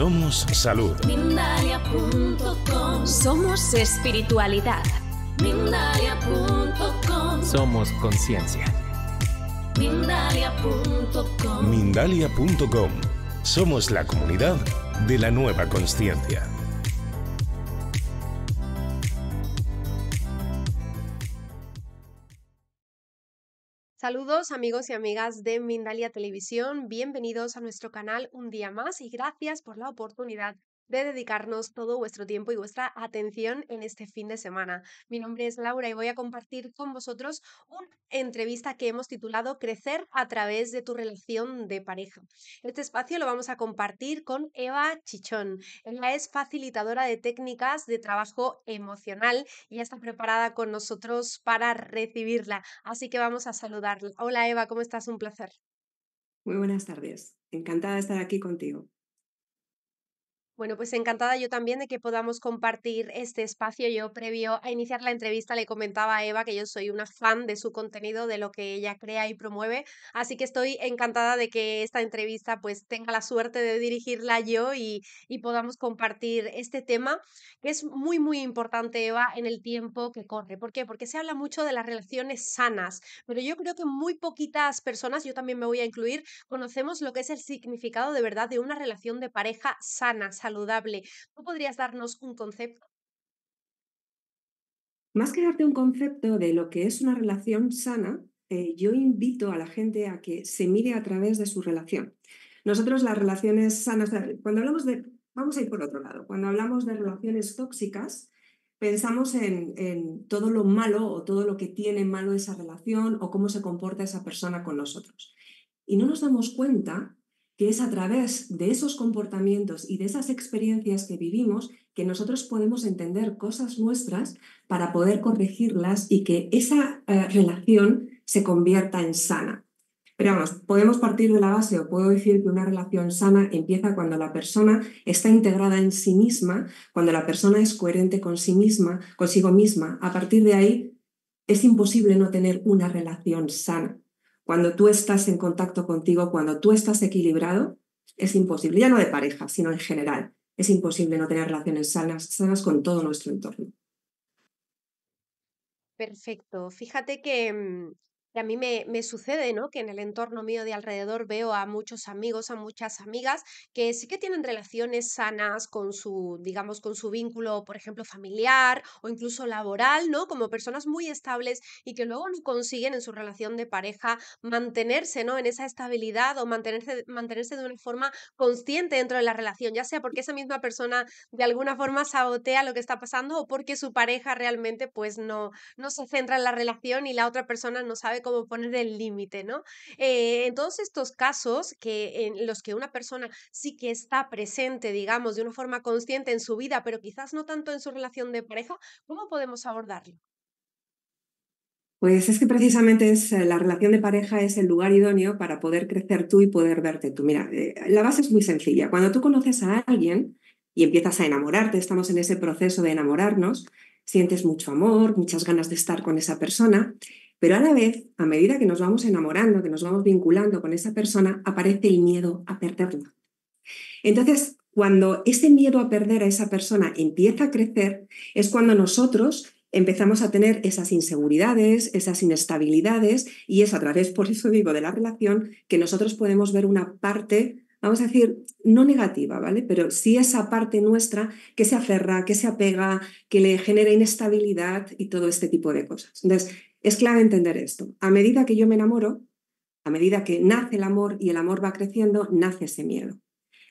Somos salud. Somos espiritualidad. Somos conciencia. Mindalia.com. Mindalia.com. Somos la comunidad de la nueva conciencia. Saludos amigos y amigas de Mindalia Televisión, bienvenidos a nuestro canal un día más y gracias por la oportunidad de dedicarnos todo vuestro tiempo y vuestra atención en este fin de semana. Mi nombre es Laura y voy a compartir con vosotros una entrevista que hemos titulado Crecer a través de tu relación de pareja. Este espacio lo vamos a compartir con Eva Chichón. Ella es facilitadora de técnicas de trabajo emocional y está preparada con nosotros para recibirla. Así que vamos a saludarla. Hola Eva, ¿cómo estás? Un placer. Muy buenas tardes. Encantada de estar aquí contigo. Bueno, pues encantada yo también de que podamos compartir este espacio. Yo previo a iniciar la entrevista le comentaba a Eva que yo soy una fan de su contenido, de lo que ella crea y promueve, así que estoy encantada de que esta entrevista pues tenga la suerte de dirigirla yo y, podamos compartir este tema que es muy muy importante Eva en el tiempo que corre. ¿Por qué? Porque se habla mucho de las relaciones sanas, pero yo creo que muy poquitas personas, yo también me voy a incluir, conocemos lo que es el significado de verdad de una relación de pareja sana, saludable. ¿Tú podrías darnos un concepto? Más que darte un concepto de lo que es una relación sana, eh, yo invito a la gente a que se mire a través de su relación. Nosotros las relaciones sanas, eh, cuando hablamos de, vamos a ir por otro lado, cuando hablamos de relaciones tóxicas, pensamos en, en, todo lo malo o todo lo que tiene malo esa relación o cómo se comporta esa persona con nosotros. Y no nos damos cuenta que es a través de esos comportamientos y de esas experiencias que vivimos que nosotros podemos entender cosas nuestras para poder corregirlas y que esa eh, relación se convierta en sana. Pero vamos, podemos partir de la base o puedo decir que una relación sana empieza cuando la persona está integrada en sí misma, cuando la persona es coherente con sí misma, consigo misma. A partir de ahí es imposible no tener una relación sana. Cuando tú estás en contacto contigo, cuando tú estás equilibrado, es imposible, ya no de pareja, sino en general, es imposible no tener relaciones sanas, sanas con todo nuestro entorno. Perfecto. Fíjate que mm, y a mí me, me, sucede, ¿no? Que en el entorno mío de alrededor veo a muchos amigos, a muchas amigas que sí que tienen relaciones sanas con su, digamos, con su vínculo, por ejemplo, familiar o incluso laboral, ¿no? Como personas muy estables y que luego no consiguen en su relación de pareja mantenerse, ¿no? En esa estabilidad o mantenerse, mantenerse de una forma consciente dentro de la relación, ya sea porque esa misma persona de alguna forma sabotea lo que está pasando o porque su pareja realmente pues no, no se centra en la relación y la otra persona no sabe cómo poner el límite, ¿no? Eh, en todos estos casos que, en los que una persona sí que está presente, digamos, de una forma consciente en su vida, pero quizás no tanto en su relación de pareja, ¿cómo podemos abordarlo? Pues es que precisamente es eh, la relación de pareja es el lugar idóneo para poder crecer tú y poder verte tú. Mira, eh, la base es muy sencilla. Cuando tú conoces a alguien y empiezas a enamorarte, estamos en ese proceso de enamorarnos, sientes mucho amor, muchas ganas de estar con esa persona pero a la vez, a medida que nos vamos enamorando, que nos vamos vinculando con esa persona, aparece el miedo a perderla. Entonces, cuando ese miedo a perder a esa persona empieza a crecer, es cuando nosotros empezamos a tener esas inseguridades, esas inestabilidades, y es a través, por eso digo, de la relación que nosotros podemos ver una parte, vamos a decir, no negativa, ¿vale? Pero sí esa parte nuestra que se aferra, que se apega, que le genera inestabilidad y todo este tipo de cosas. Entonces, es clave entender esto. A medida que yo me enamoro, a medida que nace el amor y el amor va creciendo, nace ese miedo.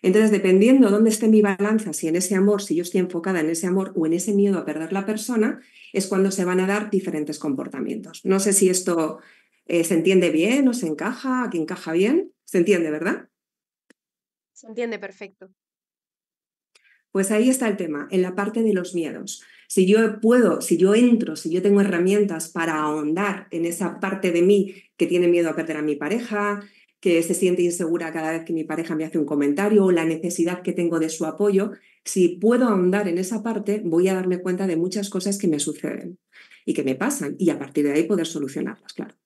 Entonces, dependiendo dónde esté mi balanza, si en ese amor, si yo estoy enfocada en ese amor o en ese miedo a perder la persona, es cuando se van a dar diferentes comportamientos. No sé si esto eh, se entiende bien o se encaja, que encaja bien. Se entiende, ¿verdad? Se entiende perfecto. Pues ahí está el tema, en la parte de los miedos. Si yo puedo, si yo entro, si yo tengo herramientas para ahondar en esa parte de mí que tiene miedo a perder a mi pareja, que se siente insegura cada vez que mi pareja me hace un comentario o la necesidad que tengo de su apoyo, si puedo ahondar en esa parte, voy a darme cuenta de muchas cosas que me suceden y que me pasan y a partir de ahí poder solucionarlas, claro.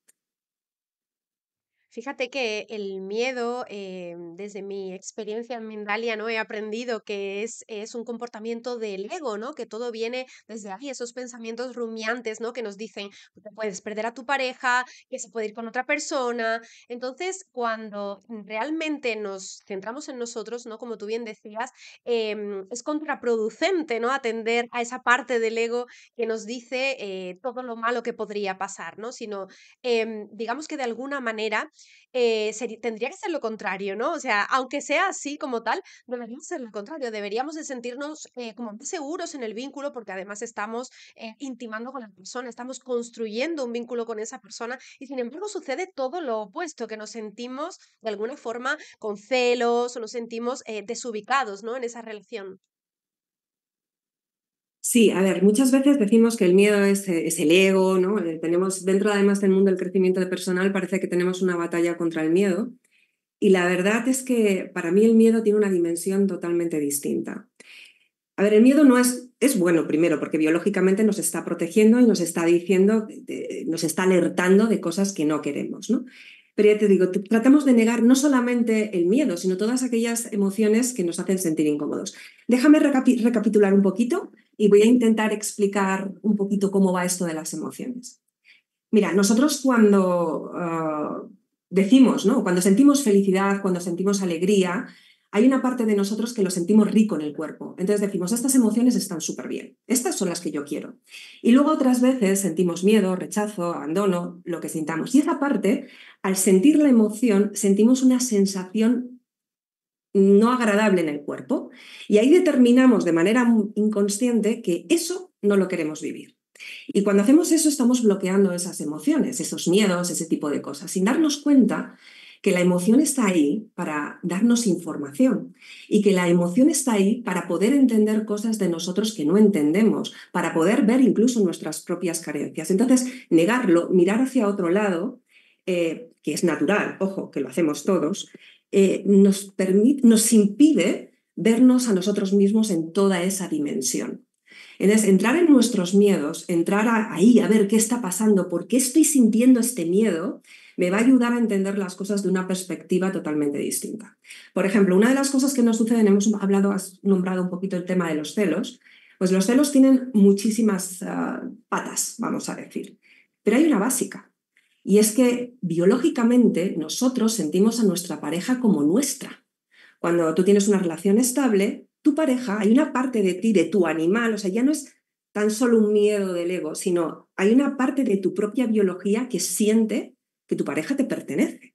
Fíjate que el miedo, eh, desde mi experiencia en Mindalia, ¿no? He aprendido que es, es un comportamiento del ego, ¿no? Que todo viene desde ahí, esos pensamientos rumiantes, ¿no? Que nos dicen que puedes perder a tu pareja, que se puede ir con otra persona. Entonces, cuando realmente nos centramos en nosotros, ¿no? Como tú bien decías, em, es contraproducente, ¿no? Atender a esa parte del ego que nos dice eh, todo lo malo que podría pasar, ¿no? Sino, em, digamos que de alguna manera, eh, tendría que ser lo contrario, ¿no? O sea, aunque sea así como tal, deberíamos ser lo contrario, deberíamos de sentirnos eh, como más seguros en el vínculo porque además estamos eh, intimando con la persona, estamos construyendo un vínculo con esa persona y sin embargo sucede todo lo opuesto, que nos sentimos de alguna forma con celos o nos sentimos desubicados, ¿no? En esa relación. Sí, a ver, muchas veces decimos que el miedo es, eh, el ego, ¿no? Eh, tenemos dentro además del mundo del crecimiento de personal parece que tenemos una batalla contra el miedo y la verdad es que para mí el miedo tiene una dimensión totalmente distinta. A ver, el miedo no es es bueno primero porque biológicamente nos está protegiendo y nos está diciendo, eh, nos está alertando de cosas que no queremos, ¿no? Pero ya te digo, tratamos de negar no solamente el miedo, sino todas aquellas emociones que nos hacen sentir incómodos. Déjame recapitular un poquito y voy a intentar explicar un poquito cómo va esto de las emociones. Mira, nosotros cuando eh, decimos, ¿no? Cuando sentimos felicidad, cuando sentimos alegría, hay una parte de nosotros que lo sentimos rico en el cuerpo. Entonces decimos, estas emociones están súper bien, estas son las que yo quiero. Y luego otras veces sentimos miedo, rechazo, abandono, lo que sintamos. Y esa parte, al sentir la emoción, sentimos una sensación no agradable en el cuerpo y ahí determinamos de manera inconsciente que eso no lo queremos vivir. Y cuando hacemos eso estamos bloqueando esas emociones, esos miedos, ese tipo de cosas, sin darnos cuenta que la emoción está ahí para darnos información y que la emoción está ahí para poder entender cosas de nosotros que no entendemos, para poder ver incluso nuestras propias carencias. Entonces, negarlo, mirar hacia otro lado, eh, que es natural, ojo, que lo hacemos todos, eh, nos, impide vernos a nosotros mismos en toda esa dimensión. Entonces, entrar en nuestros miedos, entrar ahí a ver qué está pasando, por qué estoy sintiendo este miedo, me va a ayudar a entender las cosas de una perspectiva totalmente distinta. Por ejemplo, una de las cosas que nos suceden, hemos hablado, has nombrado un poquito el tema de los celos, pues los celos tienen muchísimas ah, patas, vamos a decir, pero hay una básica, y es que biológicamente nosotros sentimos a nuestra pareja como nuestra. Cuando tú tienes una relación estable, tu pareja, hay una parte de ti, de tu animal, o sea, ya no es tan solo un miedo del ego, sino hay una parte de tu propia biología que siente que tu pareja te pertenece.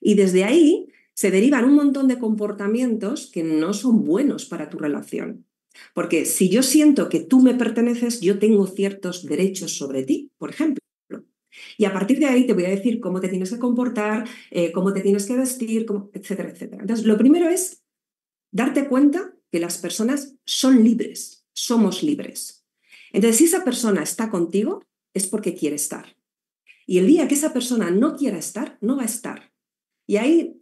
Y desde ahí se derivan un montón de comportamientos que no son buenos para tu relación. Porque si yo siento que tú me perteneces, yo tengo ciertos derechos sobre ti, por ejemplo. Y a partir de ahí te voy a decir cómo te tienes que comportar, eh, cómo te tienes que vestir, etcétera, etcétera. Entonces, lo primero es darte cuenta que las personas son libres, somos libres. Entonces, si esa persona está contigo, es porque quiere estar. Y el día que esa persona no quiera estar, no va a estar. Y ahí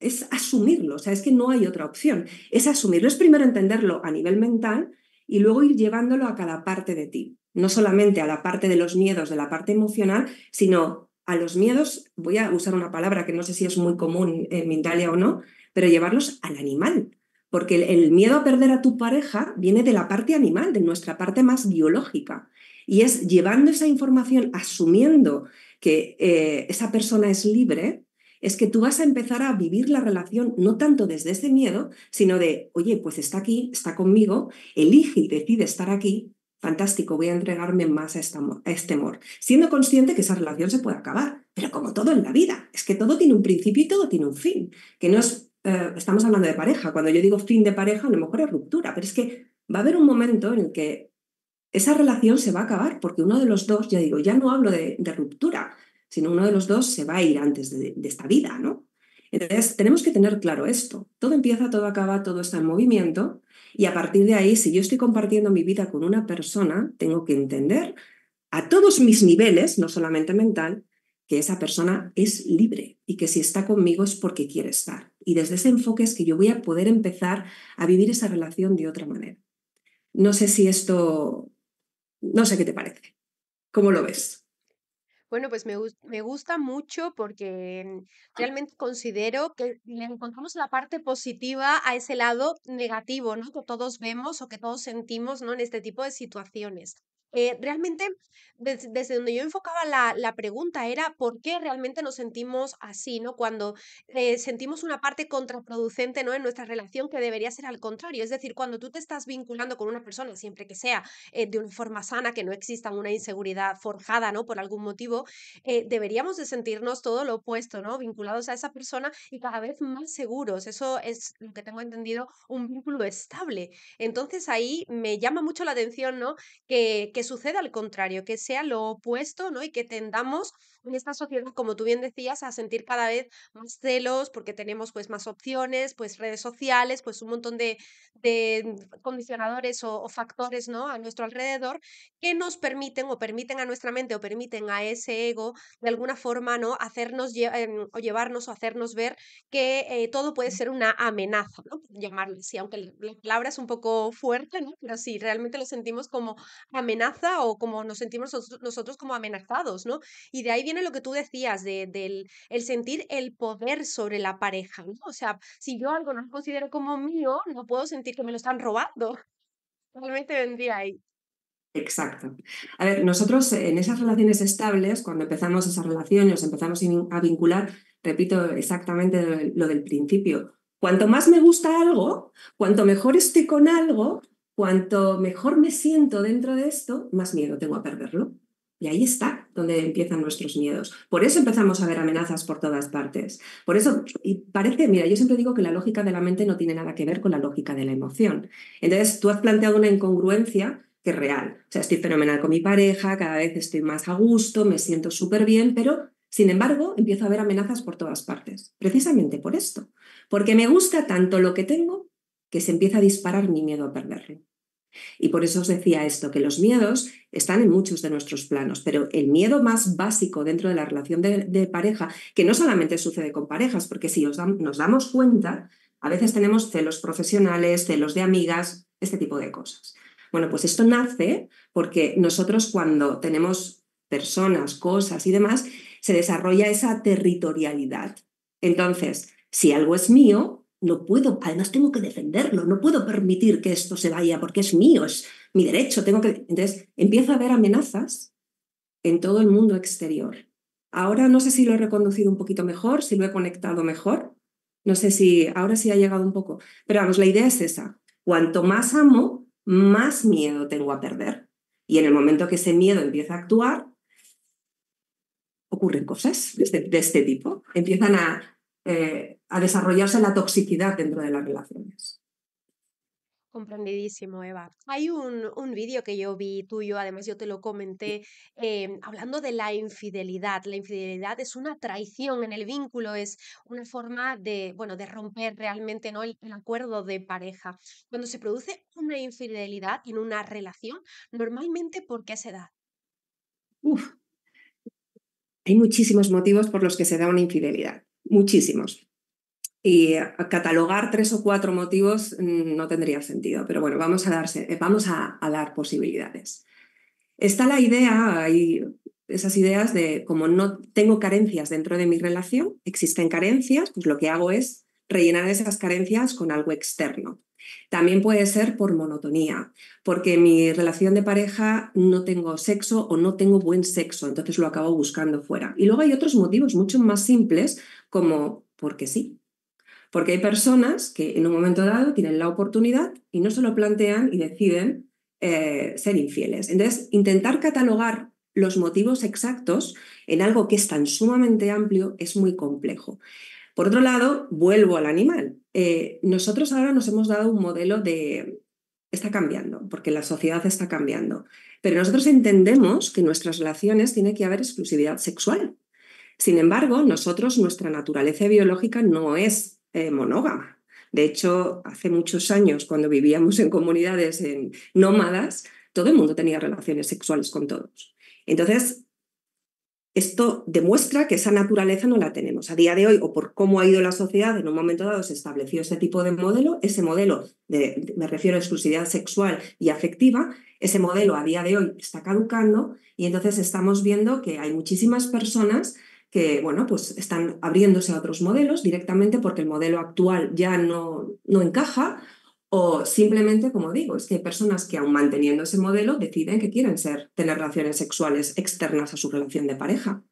es asumirlo, o sea, es que no hay otra opción. Es asumirlo, es primero entenderlo a nivel mental y luego ir llevándolo a cada parte de ti no solamente a la parte de los miedos, de la parte emocional, sino a los miedos, voy a usar una palabra que no sé si es muy común en Mindalia o no, pero llevarlos al animal, porque el, miedo a perder a tu pareja viene de la parte animal, de nuestra parte más biológica, y es llevando esa información, asumiendo que eh, esa persona es libre, es que tú vas a empezar a vivir la relación no tanto desde ese miedo, sino de, oye, pues está aquí, está conmigo, elige y decide estar aquí, fantástico, voy a entregarme más a, este amor, siendo consciente que esa relación se puede acabar, pero como todo en la vida, es que todo tiene un principio y todo tiene un fin, que no es, eh, estamos hablando de pareja, cuando yo digo fin de pareja, a lo mejor es ruptura, pero es que va a haber un momento en el que esa relación se va a acabar, porque uno de los dos, ya digo, ya no hablo de, ruptura, sino uno de los dos se va a ir antes de, de esta vida, ¿no? Entonces, tenemos que tener claro esto. Todo empieza, todo acaba, todo está en movimiento y a partir de ahí, si yo estoy compartiendo mi vida con una persona, tengo que entender a todos mis niveles, no solamente mental, que esa persona es libre y que si está conmigo es porque quiere estar. Y desde ese enfoque es que yo voy a poder empezar a vivir esa relación de otra manera. No sé si esto, no sé qué te parece, ¿cómo lo ves? Bueno, pues me, me gusta mucho porque mm, realmente considero que le encontramos la parte positiva a ese lado negativo, ¿no? Que todos vemos o que todos sentimos, ¿no? En este tipo de situaciones. Eh, realmente, desde donde yo enfocaba la, la, pregunta era por qué realmente nos sentimos así, ¿no? Cuando eh, sentimos una parte contraproducente, ¿no? En nuestra relación que debería ser al contrario. Es decir, cuando tú te estás vinculando con una persona, siempre que sea eh, de una forma sana, que no exista una inseguridad forjada, ¿no? Por algún motivo, deberíamos de sentirnos todo lo opuesto, ¿no? Vinculados a esa persona y cada vez más seguros. Eso es lo que tengo entendido, un vínculo estable. Entonces ahí me llama mucho la atención, ¿no? Que, que suceda al contrario, que sea lo opuesto, ¿no? Y que tendamos en esta sociedad, como tú bien decías, a sentir cada vez más celos porque tenemos pues más opciones, pues redes sociales, pues un montón de, mm, condicionadores o, factores, ¿no? A nuestro alrededor que nos permiten o permiten a nuestra mente o permiten a ese ego de alguna forma, ¿no? Hacernos eh, o llevarnos o hacernos ver que eh, todo puede ser una amenaza, ¿no? Llamarlo así, aunque la palabra es un poco fuerte, ¿no? Pero sí, realmente lo sentimos como amenaza o como nos sentimos nosotros, como amenazados, ¿no? Y de ahí viene lo que tú decías, de, del el sentir el poder sobre la pareja, O sea, si yo algo no lo considero como mío, no puedo sentir que me lo están robando. Realmente vendría ahí. Exacto. A ver, nosotros en esas relaciones estables, cuando empezamos esa relación y nos empezamos a vincular, repito exactamente lo del principio, cuanto más me gusta algo, cuanto mejor estoy con algo, Cuanto mejor me siento dentro de esto, más miedo tengo a perderlo. Y ahí está donde empiezan nuestros miedos. Por eso empezamos a ver amenazas por todas partes. Por eso, y parece, mira, yo siempre digo que la lógica de la mente no tiene nada que ver con la lógica de la emoción. Entonces, tú has planteado una incongruencia que es real. O sea, estoy fenomenal con mi pareja, cada vez estoy más a gusto, me siento súper bien, pero sin embargo, empiezo a ver amenazas por todas partes. Precisamente por esto. Porque me gusta tanto lo que tengo que se empieza a disparar mi miedo a perderlo. Y por eso os decía esto, que los miedos están en muchos de nuestros planos, pero el miedo más básico dentro de la relación de, pareja, que no solamente sucede con parejas, porque si nos damos cuenta, a veces tenemos celos profesionales, celos de amigas, este tipo de cosas. Bueno, pues esto nace porque nosotros cuando tenemos personas, cosas y demás, se desarrolla esa territorialidad. Entonces, si algo es mío, no puedo, además tengo que defenderlo, no puedo permitir que esto se vaya porque es mío, es mi derecho, tengo que... Entonces empieza a haber amenazas en todo el mundo exterior. Ahora no sé si lo he reconducido un poquito mejor, si lo he conectado mejor, no sé si ahora sí ha llegado un poco, pero vamos, la idea es esa. Cuanto más amo, más miedo tengo a perder. Y en el momento que ese miedo empieza a actuar, ocurren cosas de este, tipo. Empiezan a... Eh, a desarrollarse la toxicidad dentro de las relaciones. Comprendidísimo, Eva. Hay un, vídeo que yo vi tuyo, además yo te lo comenté, em, hablando de la infidelidad. La infidelidad es una traición en el vínculo, es una forma de, bueno, de romper realmente ¿no? el, acuerdo de pareja. Cuando se produce una infidelidad en una relación, normalmente ¿por qué se da? Uf. Hay muchísimos motivos por los que se da una infidelidad, muchísimos y catalogar tres o cuatro motivos mm, no tendría sentido, pero bueno, vamos a, darse, eh, vamos a, dar posibilidades. Está la idea, hay esas ideas de como no tengo carencias dentro de mi relación, existen carencias, pues lo que hago es rellenar esas carencias con algo externo. También puede ser por monotonía, porque mi relación de pareja no tengo sexo o no tengo buen sexo, entonces lo acabo buscando fuera. Y luego hay otros motivos mucho más simples como porque sí, porque hay personas que en un momento dado tienen la oportunidad y no se lo plantean y deciden eh, ser infieles. Entonces, intentar catalogar los motivos exactos en algo que es tan sumamente amplio es muy complejo. Por otro lado, vuelvo al animal. Eh, nosotros ahora nos hemos dado un modelo de... Está cambiando, porque la sociedad está cambiando. Pero nosotros entendemos que en nuestras relaciones tiene que haber exclusividad sexual. Sin embargo, nosotros, nuestra naturaleza biológica no es eh, monógama. De hecho, hace muchos años, cuando vivíamos en comunidades en nómadas, todo el mundo tenía relaciones sexuales con todos. Entonces, esto demuestra que esa naturaleza no la tenemos. A día de hoy, o por cómo ha ido la sociedad, en un momento dado se estableció ese tipo de modelo, ese modelo, me refiero a exclusividad sexual y afectiva, ese modelo a día de hoy está caducando y entonces estamos viendo que hay muchísimas personas que bueno, pues están abriéndose a otros modelos directamente porque el modelo actual ya no, no encaja o simplemente, como digo, es que hay personas que aún manteniendo ese modelo deciden que quieren ser, tener relaciones sexuales externas a su relación de pareja.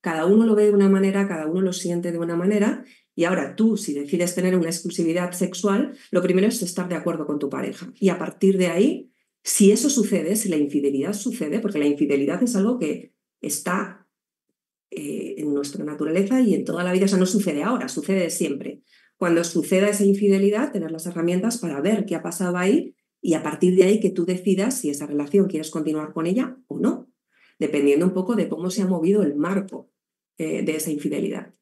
Cada uno lo ve de una manera, cada uno lo siente de una manera y ahora tú, si decides tener una exclusividad sexual, lo primero es estar de acuerdo con tu pareja y a partir de ahí, si eso sucede, si la infidelidad sucede, porque la infidelidad es algo que está eh, en nuestra naturaleza y en toda la vida. eso no sucede ahora, sucede siempre. Cuando suceda esa infidelidad, tener las herramientas para ver qué ha pasado ahí y a partir de ahí que tú decidas si esa relación quieres continuar con ella o no, dependiendo un poco de cómo se ha movido el marco eh, de esa infidelidad.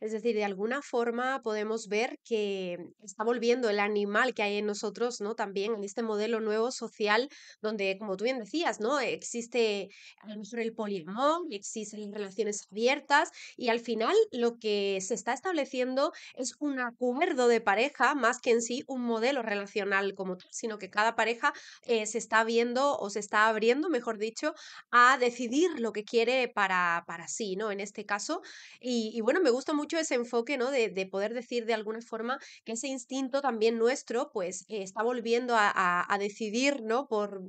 Es decir, de alguna forma podemos ver que está volviendo el animal que hay en nosotros, ¿no? También en este modelo nuevo social donde, como tú bien decías, ¿no? Existe a lo mejor el poliamor, existen relaciones abiertas y al final lo que se está estableciendo es un acuerdo de pareja más que en sí un modelo relacional como tal, sino que cada pareja eh, se está viendo o se está abriendo, mejor dicho, a decidir lo que quiere para, para sí, ¿no? En este caso. y bueno, me gusta mucho ese enfoque, ¿no? De, poder decir de alguna forma que ese instinto también nuestro, pues, está volviendo a, decidir, ¿no? Por,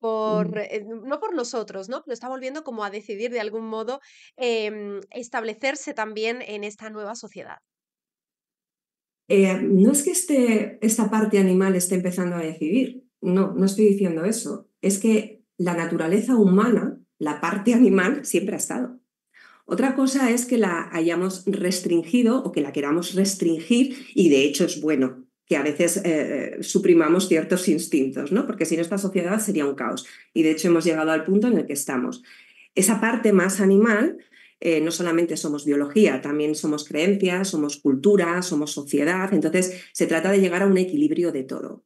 por mm. eh, no por nosotros, ¿no? Pero está volviendo como a decidir de algún modo em, establecerse también en esta nueva sociedad. Eh, no es que este, esta parte animal esté empezando a decidir, no, no estoy diciendo eso. Es que la naturaleza humana, la parte animal, siempre ha estado. Otra cosa es que la hayamos restringido o que la queramos restringir y de hecho es bueno que a veces eh, suprimamos ciertos instintos, ¿no? Porque sin esta sociedad sería un caos. Y de hecho hemos llegado al punto en el que estamos. Esa parte más animal, eh, no solamente somos biología, también somos creencias, somos cultura, somos sociedad. Entonces se trata de llegar a un equilibrio de todo.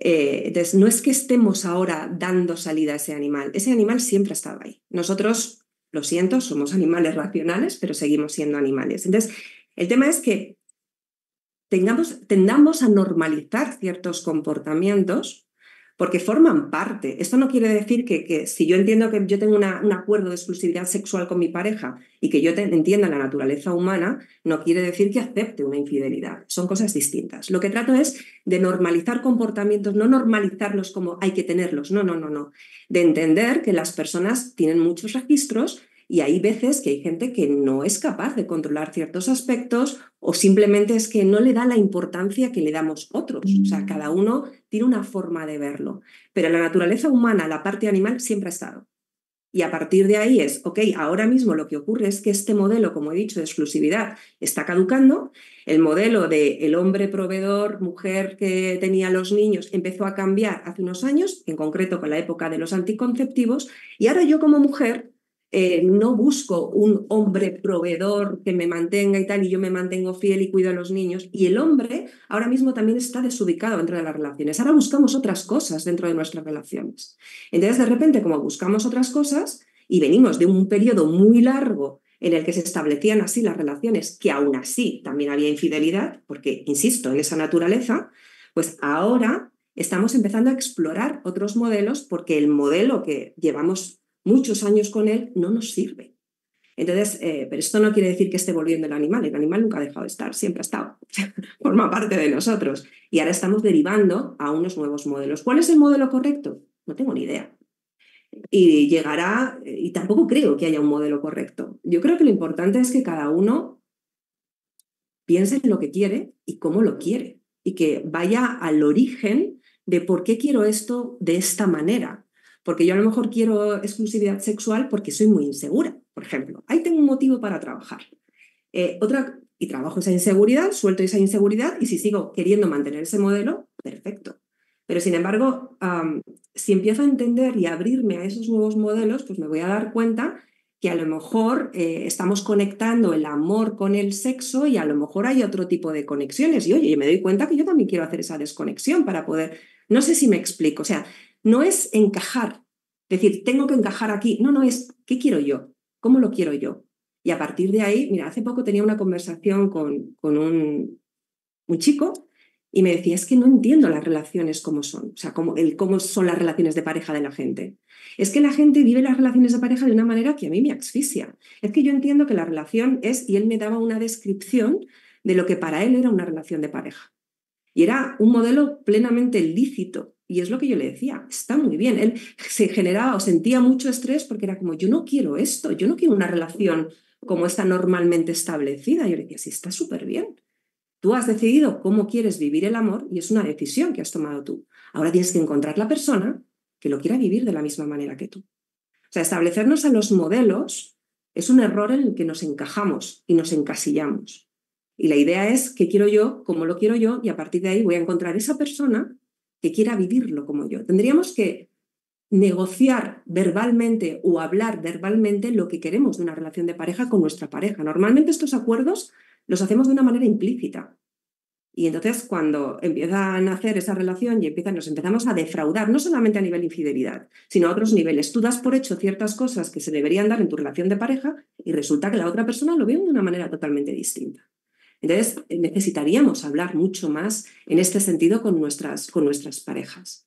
Eh, entonces, no es que estemos ahora dando salida a ese animal, ese animal siempre ha estado ahí. Nosotros lo siento, somos animales racionales, pero seguimos siendo animales. Entonces, el tema es que tengamos, tendamos a normalizar ciertos comportamientos porque forman parte. Esto no quiere decir que, si yo entiendo que yo tengo un acuerdo de exclusividad sexual con mi pareja y que yo entienda la naturaleza humana, no quiere decir que acepte una infidelidad. Son cosas distintas. Lo que trato es de normalizar comportamientos, no normalizarlos como hay que tenerlos, no, no, no, no. De entender que las personas tienen muchos registros y hay veces que hay gente que no es capaz de controlar ciertos aspectos o simplemente es que no le da la importancia que le damos otros. O sea, cada uno tiene una forma de verlo. Pero la naturaleza humana, la parte animal, siempre ha estado. Y a partir de ahí es, ok, ahora mismo lo que ocurre es que este modelo, como he dicho, de exclusividad está caducando. El modelo de el hombre proveedor, mujer que tenía los niños, empezó a cambiar hace unos años, en concreto con la época de los anticonceptivos. Y ahora yo como mujer eh, no busco un hombre proveedor que me mantenga y tal, y yo me mantengo fiel y cuido a los niños. Y el hombre ahora mismo también está desubicado dentro de las relaciones. Ahora buscamos otras cosas dentro de nuestras relaciones. Entonces, de repente, como buscamos otras cosas y venimos de un periodo muy largo en el que se establecían así las relaciones, que aún así también había infidelidad, porque, insisto, en esa naturaleza, pues ahora estamos empezando a explorar otros modelos porque el modelo que llevamos muchos años con él, no nos sirve. Entonces, eh, pero esto no quiere decir que esté volviendo el animal, el animal nunca ha dejado de estar, siempre ha estado, forma parte de nosotros. Y ahora estamos derivando a unos nuevos modelos. ¿Cuál es el modelo correcto? No tengo ni idea. Y llegará, y tampoco creo que haya un modelo correcto. Yo creo que lo importante es que cada uno piense en lo que quiere y cómo lo quiere, y que vaya al origen de por qué quiero esto de esta manera, porque yo a lo mejor quiero exclusividad sexual porque soy muy insegura, por ejemplo. Ahí tengo un motivo para trabajar. Eh, otra, y trabajo esa inseguridad, suelto esa inseguridad y si sigo queriendo mantener ese modelo, perfecto. Pero sin embargo, si empiezo a entender y abrirme a esos nuevos modelos, pues me voy a dar cuenta que a lo mejor eh, estamos conectando el amor con el sexo y a lo mejor hay otro tipo de conexiones. Y oye, yo me doy cuenta que yo también quiero hacer esa desconexión para poder, no sé si me explico, o sea, no es encajar, decir, tengo que encajar aquí. No, no es, ¿qué quiero yo? ¿Cómo lo quiero yo? Y a partir de ahí, mira, hace poco tenía una conversación con, con un, chico y me decía, es que no entiendo las relaciones como son, o sea, cómo, cómo son las relaciones de pareja de la gente. Es que la gente vive las relaciones de pareja de una manera que a mí me asfixia. Es que yo entiendo que la relación es, y él me daba una descripción de lo que para él era una relación de pareja. Y era un modelo plenamente lícito y es lo que yo le decía, está muy bien. Él se generaba o sentía mucho estrés porque era como, yo no quiero esto, yo no quiero una relación como está normalmente establecida. Yo le decía, sí, está súper bien. Tú has decidido cómo quieres vivir el amor y es una decisión que has tomado tú. Ahora tienes que encontrar la persona que lo quiera vivir de la misma manera que tú. O sea, establecernos a los modelos es un error en el que nos encajamos y nos encasillamos. Y la idea es qué quiero yo, cómo lo quiero yo, y a partir de ahí voy a encontrar esa persona que quiera vivirlo como yo. Tendríamos que negociar verbalmente o hablar verbalmente lo que queremos de una relación de pareja con nuestra pareja. Normalmente estos acuerdos los hacemos de una manera implícita. Y entonces cuando empiezan a nacer esa relación y nos empezamos a defraudar, no solamente a nivel infidelidad, sino a otros niveles. Tú das por hecho ciertas cosas que se deberían dar en tu relación de pareja y resulta que la otra persona lo ve de una manera totalmente distinta. Entonces, necesitaríamos hablar mucho más en este sentido con nuestras, con nuestras parejas.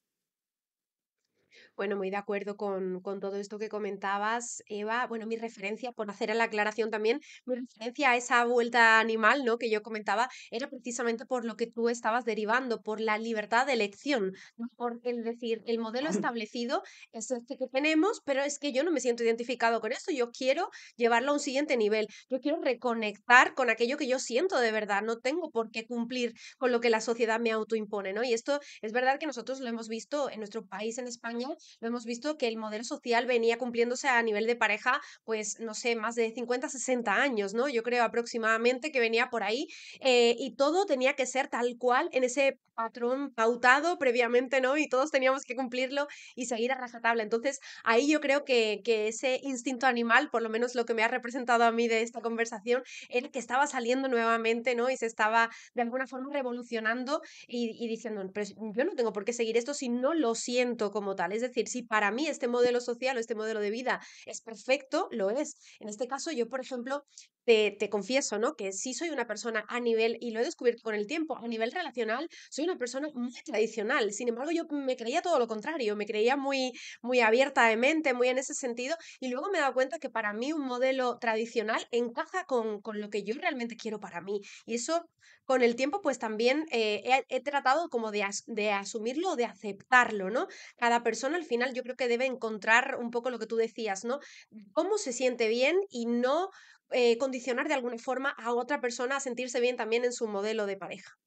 Bueno, muy de acuerdo con, con todo esto que comentabas, Eva. Bueno, mi referencia, por hacer la aclaración también, mi referencia a esa vuelta animal, ¿no? Que yo comentaba, era precisamente por lo que tú estabas derivando, por la libertad de elección, ¿no? por el decir, el modelo establecido es este que tenemos, pero es que yo no me siento identificado con esto. yo quiero llevarlo a un siguiente nivel, yo quiero reconectar con aquello que yo siento de verdad, no tengo por qué cumplir con lo que la sociedad me autoimpone, ¿no? Y esto es verdad que nosotros lo hemos visto en nuestro país, en España, lo hemos visto que el modelo social venía cumpliéndose a nivel de pareja, pues no sé, más de 50, 60 años, ¿no? Yo creo aproximadamente que venía por ahí eh, y todo tenía que ser tal cual en ese patrón pautado previamente, ¿no? Y todos teníamos que cumplirlo y seguir a rajatabla. Entonces, ahí yo creo que, ese instinto animal, por lo menos lo que me ha representado a mí de esta conversación, era que estaba saliendo nuevamente, ¿no? Y se estaba de alguna forma revolucionando y, diciendo, pero pues, yo no tengo por qué seguir esto si no lo siento como tal. Es decir, si para mí este modelo social o este modelo de vida es perfecto, lo es. En este caso, yo, por ejemplo, te, te confieso, ¿no? Que sí soy una persona a nivel, y lo he descubierto con el tiempo, a nivel relacional, soy una persona muy tradicional. Sin embargo, yo me creía todo lo contrario, me creía muy, muy abierta de mente, muy en ese sentido, y luego me he dado cuenta que para mí un modelo tradicional encaja con, con lo que yo realmente quiero para mí. Y eso, con el tiempo, pues también eh, he, tratado como de, de asumirlo, de aceptarlo, ¿no? Cada persona al final yo creo que debe encontrar un poco lo que tú decías, ¿no? Mm. Cómo se siente bien y no eh, condicionar de alguna forma a otra persona a sentirse bien también en su modelo de pareja.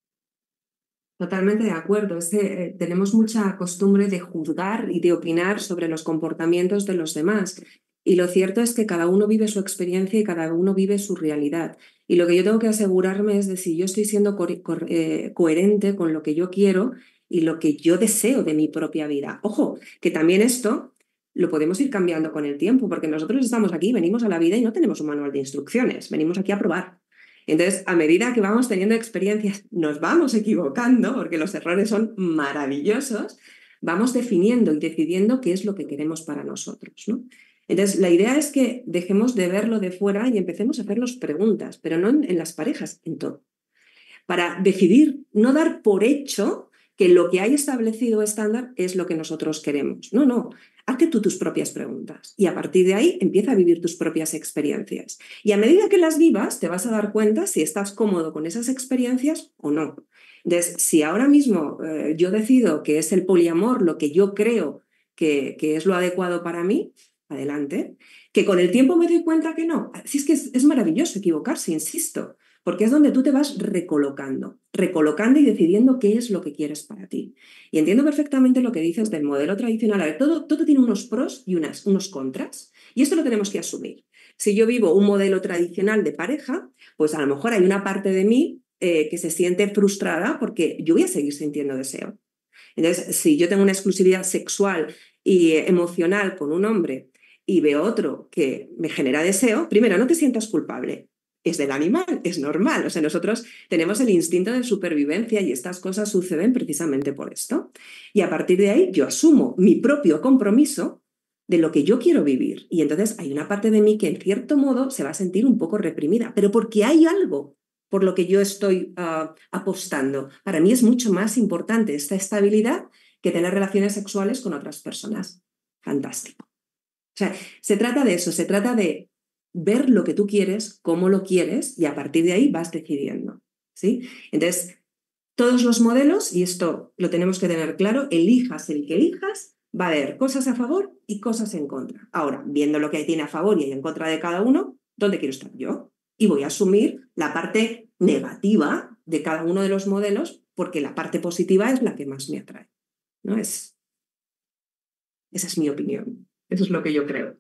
Totalmente de acuerdo. Eh, tenemos mucha costumbre de juzgar y de opinar sobre los comportamientos de los demás. Y lo cierto es que cada uno vive su experiencia y cada uno vive su realidad. Y lo que yo tengo que asegurarme es de si yo estoy siendo eh, coherente con lo que yo quiero y lo que yo deseo de mi propia vida. Ojo, que también esto lo podemos ir cambiando con el tiempo, porque nosotros estamos aquí, venimos a la vida y no tenemos un manual de instrucciones, venimos aquí a probar. Entonces, a medida que vamos teniendo experiencias, nos vamos equivocando, porque los errores son maravillosos, vamos definiendo y decidiendo qué es lo que queremos para nosotros. Entonces, la idea es que dejemos de verlo de fuera y empecemos a hacernos preguntas, pero no en las parejas, en todo. Para decidir, no dar por hecho que lo que hay establecido estándar es lo que nosotros queremos. No, no, hazte tú tus propias preguntas y a partir de ahí empieza a vivir tus propias experiencias. Y a medida que las vivas, te vas a dar cuenta si estás cómodo con esas experiencias o no. Entonces, si ahora mismo eh, yo decido que es el poliamor lo que yo creo que, que, es lo adecuado para mí, adelante. Que con el tiempo me doy cuenta que no. Así es que es maravilloso equivocarse, insisto porque es donde tú te vas recolocando, recolocando y decidiendo qué es lo que quieres para ti. Y entiendo perfectamente lo que dices del modelo tradicional. A todo, todo tiene unos pros y unas, unos contras, y esto lo tenemos que asumir. Si yo vivo un modelo tradicional de pareja, pues a lo mejor hay una parte de mí eh, que se siente frustrada porque yo voy a seguir sintiendo deseo. Entonces, si yo tengo una exclusividad sexual y emocional con un hombre y veo otro que me genera deseo, primero, no te sientas culpable es del animal, es normal. O sea, nosotros tenemos el instinto de supervivencia y estas cosas suceden precisamente por esto. Y a partir de ahí yo asumo mi propio compromiso de lo que yo quiero vivir. Y entonces hay una parte de mí que en cierto modo se va a sentir un poco reprimida, pero porque hay algo por lo que yo estoy ah, apostando. Para mí es mucho más importante esta estabilidad que tener relaciones sexuales con otras personas. Fantástico. O sea, se trata de eso, se trata de ver lo que tú quieres, cómo lo quieres y a partir de ahí vas decidiendo. ¿sí? Entonces, todos los modelos, y esto lo tenemos que tener claro, elijas el que elijas, va a haber cosas a favor y cosas en contra. Ahora, viendo lo que tiene a favor y en contra de cada uno, ¿dónde quiero estar yo? Y voy a asumir la parte negativa de cada uno de los modelos porque la parte positiva es la que más me atrae. ¿no? Es, esa es mi opinión. Eso es lo que yo creo.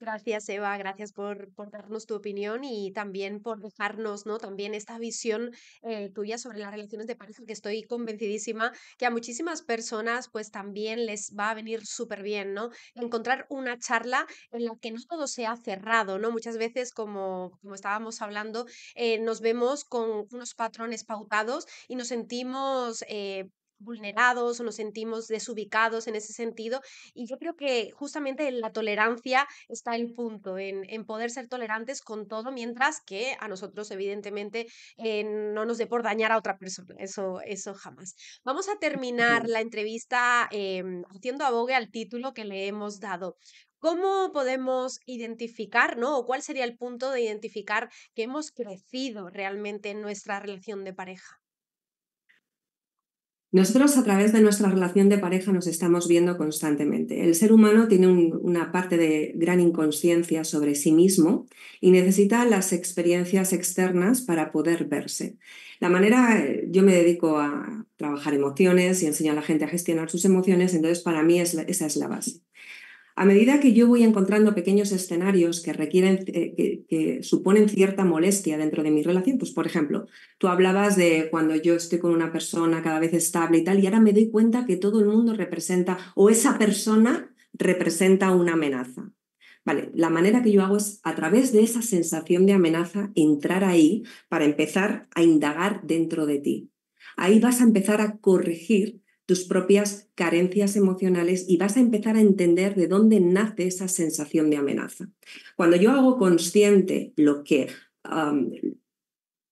Gracias, Eva. Gracias por, por, darnos tu opinión y también por dejarnos ¿no? también esta visión eh, tuya sobre las relaciones de pareja, que estoy convencidísima que a muchísimas personas pues también les va a venir súper bien, ¿no? Encontrar una charla en la que no todo sea cerrado, ¿no? Muchas veces, como, como estábamos hablando, eh, nos vemos con unos patrones pautados y nos sentimos eh, vulnerados o nos sentimos desubicados en ese sentido. Y yo creo que justamente la tolerancia está el punto, en, poder ser tolerantes con todo, mientras que a nosotros, evidentemente, eh, no nos dé por dañar a otra persona. Eso, eso jamás. Vamos a terminar la entrevista eh, haciendo abogue al título que le hemos dado. ¿Cómo podemos identificar, ¿no? ¿O cuál sería el punto de identificar que hemos crecido realmente en nuestra relación de pareja? Nosotros a través de nuestra relación de pareja nos estamos viendo constantemente. El ser humano tiene una parte de gran inconsciencia sobre sí mismo y necesita las experiencias externas para poder verse. La manera, eh, yo me dedico a trabajar emociones y enseño a la gente a gestionar sus emociones, entonces para mí esa es la base. A medida que yo voy encontrando pequeños escenarios que requieren, eh, que, suponen cierta molestia dentro de mi relación, pues por ejemplo, tú hablabas de cuando yo estoy con una persona cada vez estable y tal, y ahora me doy cuenta que todo el mundo representa o esa persona representa una amenaza. Vale, la manera que yo hago es a través de esa sensación de amenaza entrar ahí para empezar a indagar dentro de ti. Ahí vas a empezar a corregir tus propias carencias emocionales y vas a empezar a entender de dónde nace esa sensación de amenaza. Cuando yo hago consciente lo que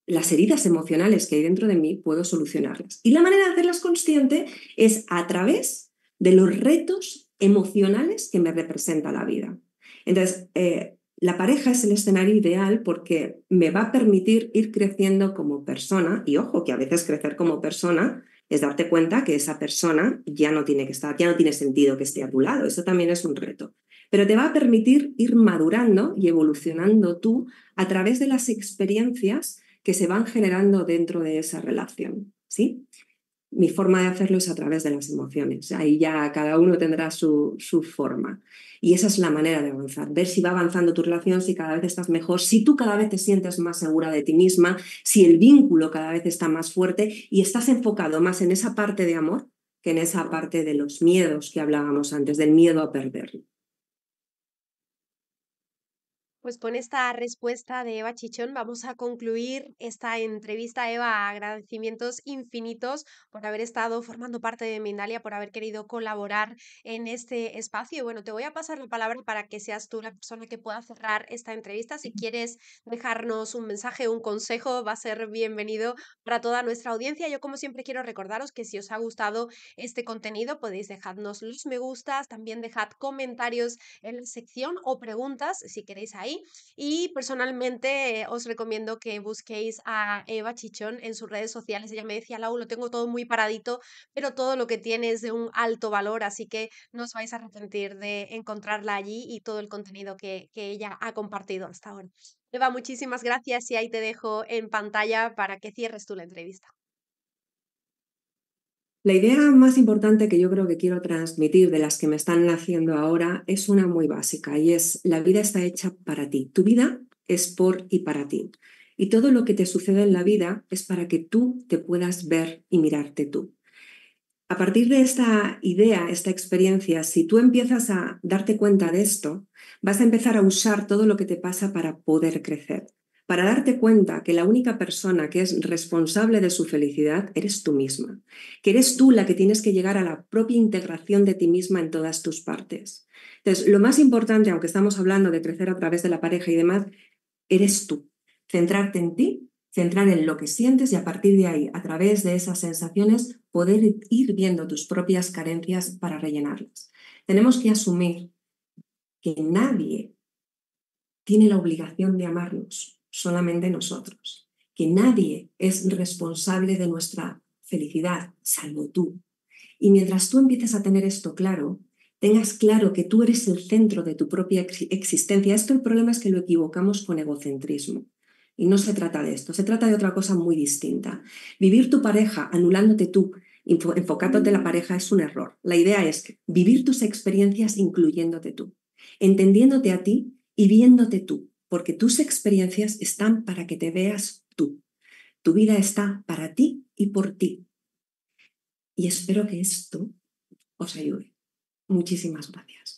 las heridas emocionales que hay dentro de mí, puedo solucionarlas. Y la manera de hacerlas consciente es a través de los retos emocionales que me representa la vida. Entonces, eh, la pareja es el escenario ideal porque me va a permitir ir creciendo como persona, y ojo, que a veces crecer como persona es darte cuenta que esa persona ya no tiene que estar, ya no tiene sentido que esté a tu lado. Eso también es un reto. Pero te va a permitir ir madurando y evolucionando tú a través de las experiencias que se van generando dentro de esa relación. ¿sí? mi forma de hacerlo es a través de las emociones. Ahí ya cada uno tendrá su, su, forma. Y esa es la manera de avanzar. Ver si va avanzando tu relación, si cada vez estás mejor, si tú cada vez te sientes más segura de ti misma, si el vínculo cada vez está más fuerte y estás enfocado más en esa parte de amor que en esa parte de los miedos que hablábamos antes, del miedo a perderlo. Pues con esta respuesta de Eva Chichón vamos a concluir esta entrevista. Eva, agradecimientos infinitos por haber estado formando parte de Mindalia, por haber querido colaborar en este espacio. bueno, te voy a pasar la palabra para que seas tú la persona que pueda cerrar esta entrevista. Si quieres dejarnos un mensaje, un consejo, va a ser bienvenido para toda nuestra audiencia. Yo como siempre quiero recordaros que si os ha gustado este contenido podéis dejarnos los me gustas, también dejad comentarios en la sección o preguntas si queréis ahí y personalmente eh, os recomiendo que busquéis a Eva Chichón en sus redes sociales. Ella me decía, Lau, lo tengo todo muy paradito, pero todo lo que tiene es de un alto valor, así que no os vais a arrepentir de encontrarla allí y todo el contenido que, que ella ha compartido hasta ahora. Eva, muchísimas gracias y ahí te dejo en pantalla para que cierres tú la entrevista. La idea más importante que yo creo que quiero transmitir de las que me están haciendo ahora es una muy básica y es la vida está hecha para ti. Tu vida es por y para ti. Y todo lo que te sucede en la vida es para que tú te puedas ver y mirarte tú. A partir de esta idea, esta experiencia, si tú empiezas a darte cuenta de esto, vas a empezar a usar todo lo que te pasa para poder crecer para darte cuenta que la única persona que es responsable de su felicidad eres tú misma, que eres tú la que tienes que llegar a la propia integración de ti misma en todas tus partes. Entonces, lo más importante, aunque estamos hablando de crecer a través de la pareja y demás, eres tú. Centrarte en ti, centrar en lo que sientes y a partir de ahí, a través de esas sensaciones, poder ir viendo tus propias carencias para rellenarlas. Tenemos que asumir que nadie tiene la obligación de amarnos solamente nosotros, que nadie es responsable de nuestra felicidad, salvo tú. Y mientras tú empieces a tener esto claro, tengas claro que tú eres el centro de tu propia existencia. Esto el problema es que lo equivocamos con egocentrismo. Y no se trata de esto, se trata de otra cosa muy distinta. Vivir tu pareja anulándote tú, enfocándote en la pareja es un error. La idea es vivir tus experiencias incluyéndote tú, entendiéndote a ti y viéndote tú, porque tus experiencias están para que te veas tú. Tu vida está para ti y por ti. Y espero que esto os ayude. Muchísimas gracias.